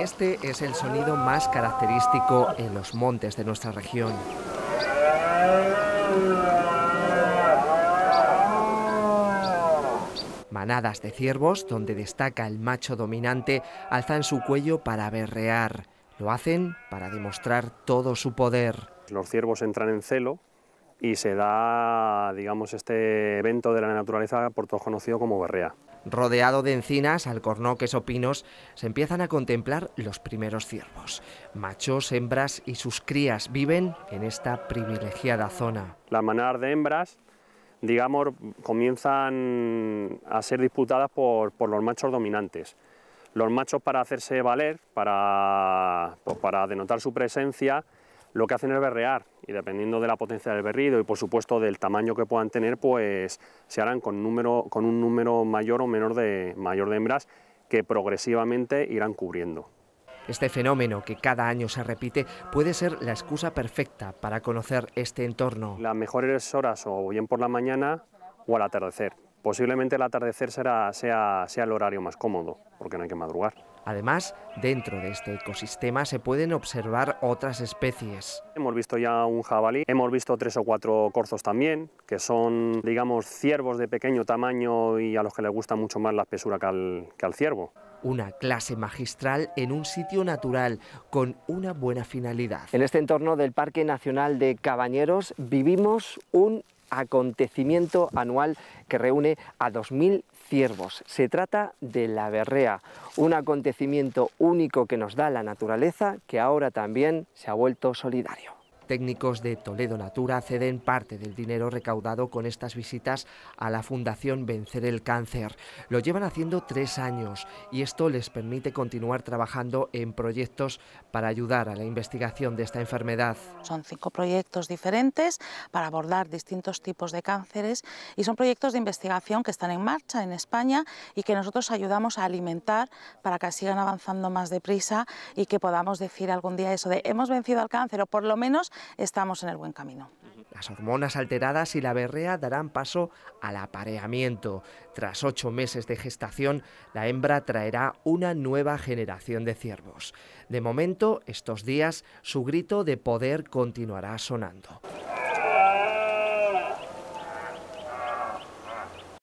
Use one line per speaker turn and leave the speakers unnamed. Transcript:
Este es el sonido más característico en los montes de nuestra región. Manadas de ciervos, donde destaca el macho dominante, alzan su cuello para berrear. Lo hacen para demostrar todo su poder.
Los ciervos entran en celo y se da, digamos, este evento de la naturaleza por todos conocido como berrea.
Rodeado de encinas, alcornoques o pinos, se empiezan a contemplar los primeros ciervos. Machos, hembras y sus crías viven en esta privilegiada zona.
La manadas de hembras, digamos, comienzan a ser disputadas por, los machos dominantes. Los machos para hacerse valer, para pues, denotar su presencia, lo que hacen es berrear y dependiendo de la potencia del berrido y por supuesto del tamaño que puedan tener, pues se harán con, con un número mayor o menor de, mayor de hembras que progresivamente irán cubriendo.
Este fenómeno, que cada año se repite, puede ser la excusa perfecta para conocer este entorno.
Las mejores horas o bien por la mañana o al atardecer. Posiblemente el atardecer será, sea, sea el horario más cómodo, porque no hay que madrugar.
Además, dentro de este ecosistema se pueden observar otras especies.
Hemos visto ya un jabalí, hemos visto tres o cuatro corzos también, que son, digamos, ciervos de pequeño tamaño y a los que les gusta mucho más la espesura que al, que al ciervo.
Una clase magistral en un sitio natural, con una buena finalidad. En este entorno del Parque Nacional de Cabañeros vivimos un acontecimiento anual que reúne a 2.000 ciervos. Se trata de la berrea, un acontecimiento único que nos da la naturaleza que ahora también se ha vuelto solidario técnicos de Toledo Natura ceden parte del dinero recaudado con estas visitas a la Fundación Vencer el Cáncer. Lo llevan haciendo tres años y esto les permite continuar trabajando en proyectos para ayudar a la investigación de esta enfermedad.
Son cinco proyectos diferentes para abordar distintos tipos de cánceres y son proyectos de investigación que están en marcha en España y que nosotros ayudamos a alimentar para que sigan avanzando más deprisa y que podamos decir algún día eso de hemos vencido al cáncer o por lo menos estamos en el buen camino.
Las hormonas alteradas y la berrea darán paso al apareamiento. Tras ocho meses de gestación, la hembra traerá una nueva generación de ciervos. De momento, estos días, su grito de poder continuará sonando.